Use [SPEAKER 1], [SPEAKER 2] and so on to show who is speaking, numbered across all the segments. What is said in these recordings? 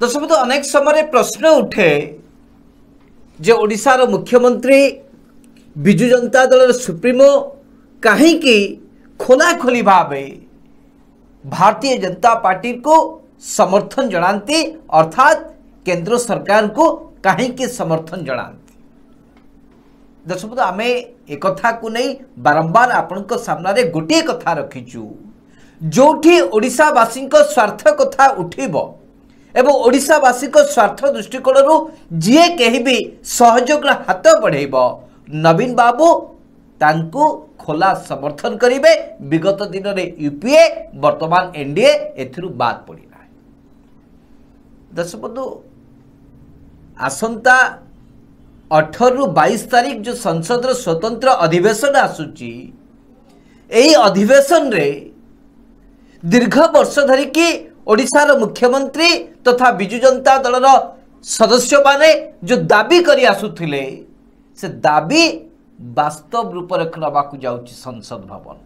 [SPEAKER 1] তো तो সবুজ तो अनेक समय प्रश्न उठे जे ओडार मुख्यमंत्री विजु जनता दल সুপ্রিমো कहीं খোলাখোলি भाव भारतीय जनता पार्टी को समर्थन जनाती अर्थात केंद्र सरकार को कहीं समर्थन जनाती दर्शक तो आम एक को नहीं बारंबार आपण सामने गोटे कथा रखीचु जोटी ओडावासी स्वार्थ कथा उठब ଏବଂ ଓଡ଼ିଶାବାସୀଙ୍କ ସ୍ୱାର୍ଥ ଦୃଷ୍ଟିକୋଣରୁ ଯିଏ କେହି ବି ସହଯୋଗର ହାତ ବଢ଼େଇବ ନବୀନ ବାବୁ ତାଙ୍କୁ ଖୋଲା ସମର୍ଥନ କରିବେ ବିଗତ ଦିନରେ ୟୁପିଏ ବର୍ତ୍ତମାନ ଏନ୍ଡିଏ ଏଥିରୁ ବାଦ୍ ପଡ଼ିନାହିଁ ଦଶବନ୍ଧୁ ଆସନ୍ତା ଅଠରରୁ ବାଇଶ ତାରିଖ ଯେଉଁ ସଂସଦର ସ୍ୱତନ୍ତ୍ର ଅଧିବେଶନ ଆସୁଛି ଏହି ଅଧିବେଶନରେ ଦୀର୍ଘ ବର୍ଷ ଧରିକି ओडार मुख्यमंत्री तथा तो विजु जनता दल सदस्य माने जो दाबी कर दाबी बास्तव रूपरेख नाक जाऊँ संसद भवन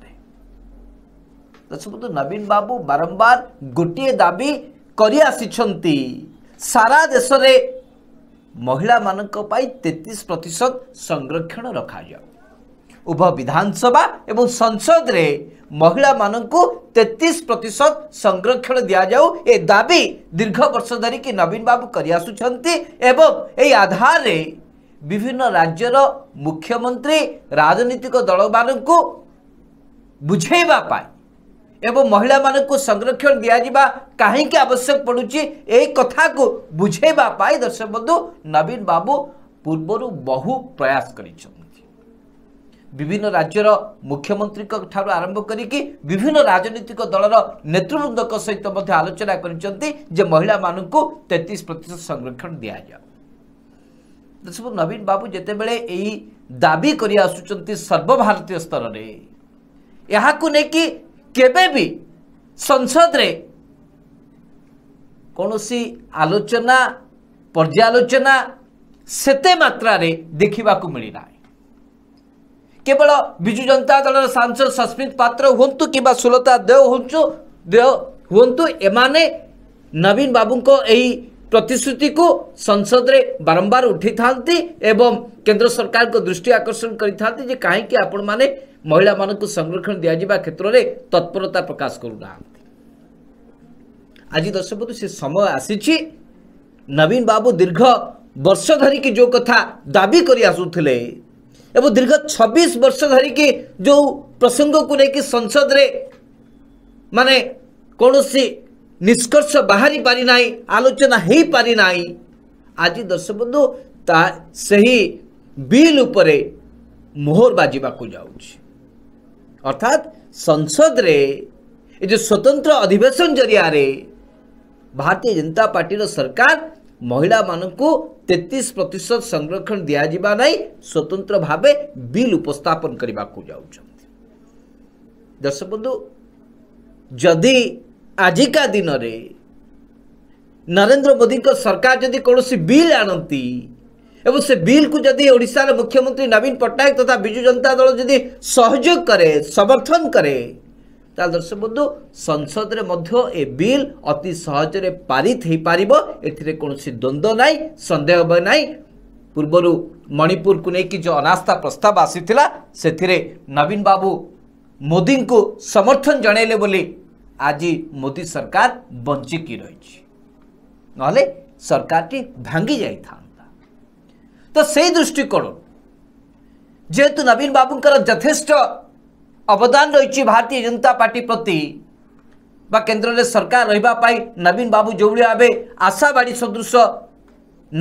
[SPEAKER 1] दशबंधु नवीन बाबू बारंबार गोटे दाबी कर सारा देश में महिला मान तेतीस प्रतिशत संरक्षण रखा जाए उभ विधानसभा एवं संसद रे महिला मान तेतीस प्रतिशत संरक्षण दि जाऊ दाबी दीर्घ वर्ष कि नवीन बाबू करसुंती आधार विभिन्न राज्यर मुख्यमंत्री राजनीतिक दल मान बुझेवाई एवं महिला मान संरक्षण दिजा कहीं आवश्यक पड़ू कथा को बुझेवाई दर्शक बंधु नवीन बाबू पूर्वर बहु प्रयास कर विभिन्न राज्यर मुख्यमंत्री ठार आरंभ करी विभिन्न राजनीतिक दलर नेतृवृंद सहित आलोचना कर महिला मान तेतीस प्रतिशत संरक्षण दि जाओ दर्शक नवीन बाबू जितेबले यही दाबी कर सर्वभारतीय स्तर में यह को लेकिन संसद कौन सी आलोचना पर्यालोचना से मात्र देखा मिलना केवल विजु जनता दल सांसद सस्मित पात्र हूँ कि सुलता देव हूँ देव हूँ एम नवीन बाबू को यही प्रतिश्रुति को संसद में बारंबार उठी था एवं केंद्र सरकार को दृष्टि आकर्षण कर कहीं आपण मैंने महिला मान संरक्षण दिजा क्षेत्र में तत्परता प्रकाश करूना आज दर्शक बंधु से समय आसी नवीन बाबू दीर्घ बर्ष धरिकी जो कथा दाबी कर एवं दीर्घ छब्बीस वर्ष धरिकी जो प्रसंग को लेकिन संसद रे माने कौन सी निष्कर्ष बाहरी पारि ना आलोचना हो पारिना आज दर्शक बंधु से ही बिल उपर मोहर बाजाक अर्थात संसद रे ये स्वतंत्र अधिवेशन जरिया रे भारतीय जनता पार्टी सरकार महिला को तेतीस प्रतिशत संरक्षण दिजा ना स्वतंत्र भाव बिल उपस्थापन करने को दर्शक बंधु जदि आजिका दिन में नरेन्द्र मोदी सरकार जदि कौन बिल आनती एवं से बिल को जदि ओडार मुख्यमंत्री नवीन पट्टनायक तथा तो बिजु जनता दल जदि सहयोग करे समर्थन करे ତାହେଲେ ଦର୍ଶକ ବନ୍ଧୁ ସଂସଦରେ ମଧ୍ୟ ଏ ବିଲ୍ ଅତି ସହଜରେ ପାରିତ ହୋଇପାରିବ ଏଥିରେ କୌଣସି ଦ୍ୱନ୍ଦ୍ୱ ନାହିଁ ସନ୍ଦେହ ନାହିଁ ପୂର୍ବରୁ ମଣିପୁରକୁ ନେଇକି ଯେଉଁ ଅନାସ୍ଥା ପ୍ରସ୍ତାବ ଆସିଥିଲା ସେଥିରେ ନବୀନ ବାବୁ ମୋଦିଙ୍କୁ ସମର୍ଥନ ଜଣାଇଲେ ବୋଲି ଆଜି ମୋଦି ସରକାର ବଞ୍ଚିକି ରହିଛି ନହେଲେ ସରକାରଟି ଭାଙ୍ଗି ଯାଇଥାନ୍ତା ତ ସେଇ ଦୃଷ୍ଟିକୋଣ ଯେହେତୁ ନବୀନ ବାବୁଙ୍କର ଯଥେଷ୍ଟ अवदान रही भारतीय जनता पार्टी प्रति बा केन्द्र सरकार रही नवीन बाबू जो भाई भाव आशावाड़ी सदृश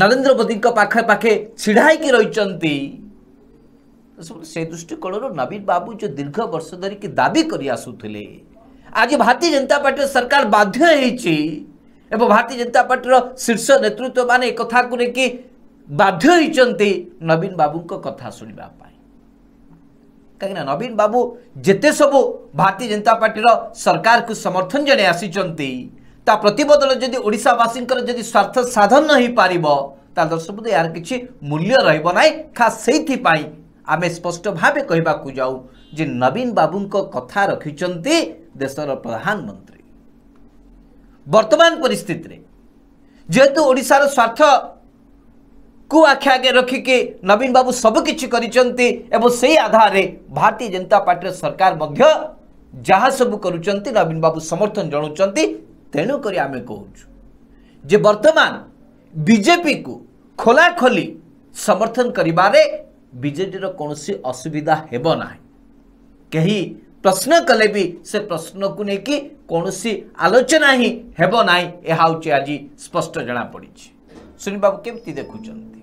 [SPEAKER 1] नरेन्द्र मोदी पाखे पाखे ढाई रही से दृष्टिकोण नवीन बाबू जो दीर्घ वर्ष धरिक दाबी कर आज भारतीय जनता पार्टी सरकार बाध्य भारतीय जनता पार्टी शीर्ष नेतृत्व मान एक बाध्य नवीन बाबू कथा शुणापी କାହିଁକିନା ନବୀନ ବାବୁ ଯେତେ ସବୁ ଭାରତୀୟ ଜନତା ପାର୍ଟିର ସରକାରକୁ ସମର୍ଥନ ଜଣାଇ ଆସିଛନ୍ତି ତା ପ୍ରତିବଦଳ ଯଦି ଓଡ଼ିଶାବାସୀଙ୍କର ଯଦି ସ୍ୱାର୍ଥ ସାଧନ ହୋଇପାରିବ ତାହେଲେ ଦର୍ଶକ ଏହାର କିଛି ମୂଲ୍ୟ ରହିବ ନାହିଁ ଖାସ୍ ସେଇଥିପାଇଁ ଆମେ ସ୍ପଷ୍ଟ ଭାବେ କହିବାକୁ ଯାଉ ଯେ ନବୀନ ବାବୁଙ୍କ କଥା ରଖିଛନ୍ତି ଦେଶର ପ୍ରଧାନମନ୍ତ୍ରୀ ବର୍ତ୍ତମାନ ପରିସ୍ଥିତିରେ ଯେହେତୁ ଓଡ଼ିଶାର ସ୍ୱାର୍ଥ कु आखि आगे रखिकी नवीन बाबू सबकि आधार भारतीय जनता पार्टी सरकार जहाँ सब कर नवीन बाबू समर्थन जनाऊँ तेणुक आम कौ जे वर्तमान बीजेपी को खोला खोली समर्थन करे बीजेडी कौन असुविधा ना कहीं प्रश्न कले भी से प्रश्न को लेकिन कौन सी आलोचना ही ना यह हूँ आज स्पष्ट जना जमापड़ बाबू केमती देखुंट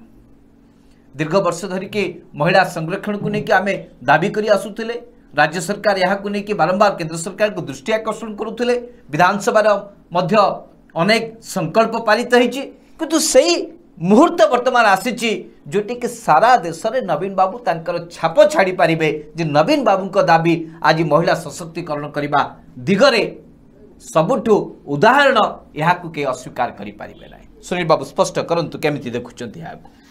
[SPEAKER 1] दीर्घ वर्ष धरिकी महिला संरक्षण को लेकिन आम दाबी कर राज्य सरकार यह बारंबार केन्द्र सरकार को दृष्टि आकर्षण करुले विधानसभा अनेक संकल्प पारित होती से मुहूर्त बर्तमान आसी जोटी की सारा देश में नवीन बाबू तर छाप छाड़ी पारे जे नवीन बाबू का दाबी आज महिला सशक्तिकरण करने दिगरे सबुठ उदाहरण यहाँ अस्वीकार करें सुनील बाबू स्पष्ट करूँ केमी देखुंत